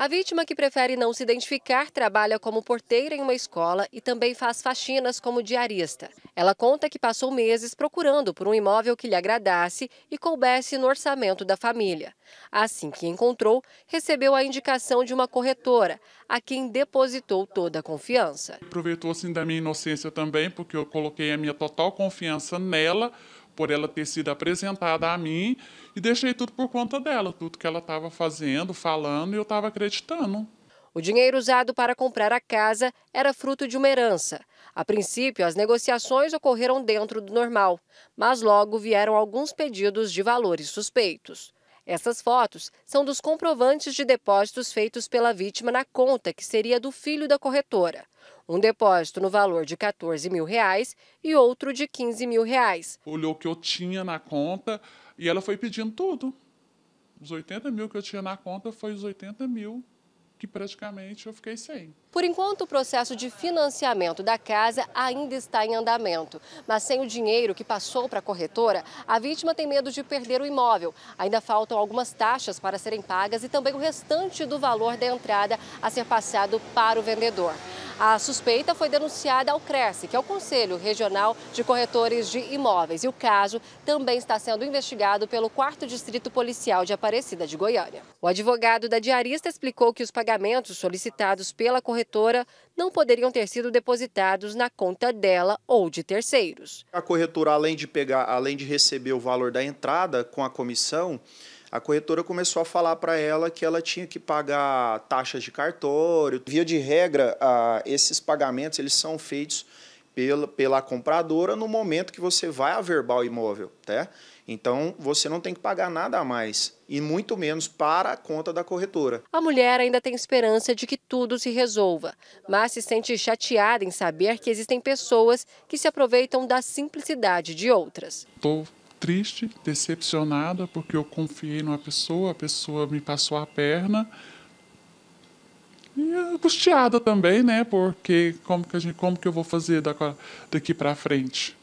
A vítima, que prefere não se identificar, trabalha como porteira em uma escola e também faz faxinas como diarista. Ela conta que passou meses procurando por um imóvel que lhe agradasse e coubesse no orçamento da família. Assim que encontrou, recebeu a indicação de uma corretora, a quem depositou toda a confiança. Aproveitou-se assim, da minha inocência também, porque eu coloquei a minha total confiança nela, por ela ter sido apresentada a mim e deixei tudo por conta dela, tudo que ela estava fazendo, falando e eu estava acreditando. O dinheiro usado para comprar a casa era fruto de uma herança. A princípio, as negociações ocorreram dentro do normal, mas logo vieram alguns pedidos de valores suspeitos. Essas fotos são dos comprovantes de depósitos feitos pela vítima na conta que seria do filho da corretora um depósito no valor de 14 mil reais e outro de 15 mil reais. Olhou o que eu tinha na conta e ela foi pedindo tudo. Os 80 mil que eu tinha na conta foi os 80 mil que praticamente eu fiquei sem. Por enquanto, o processo de financiamento da casa ainda está em andamento. Mas sem o dinheiro que passou para a corretora, a vítima tem medo de perder o imóvel. Ainda faltam algumas taxas para serem pagas e também o restante do valor da entrada a ser passado para o vendedor. A suspeita foi denunciada ao CRESC, que é o Conselho Regional de Corretores de Imóveis. E o caso também está sendo investigado pelo 4 Distrito Policial de Aparecida de Goiânia. O advogado da diarista explicou que os pagamentos solicitados pela corretora não poderiam ter sido depositados na conta dela ou de terceiros. A corretora, além de pegar, além de receber o valor da entrada com a comissão, a corretora começou a falar para ela que ela tinha que pagar taxas de cartório. Via de regra, ah, esses pagamentos eles são feitos pela, pela compradora no momento que você vai averbar o imóvel. Tá? Então, você não tem que pagar nada a mais e muito menos para a conta da corretora. A mulher ainda tem esperança de que tudo se resolva, mas se sente chateada em saber que existem pessoas que se aproveitam da simplicidade de outras. Estou triste, decepcionada, porque eu confiei numa pessoa, a pessoa me passou a perna. E angustiada também, né? Porque como que, a gente, como que eu vou fazer daqui para frente?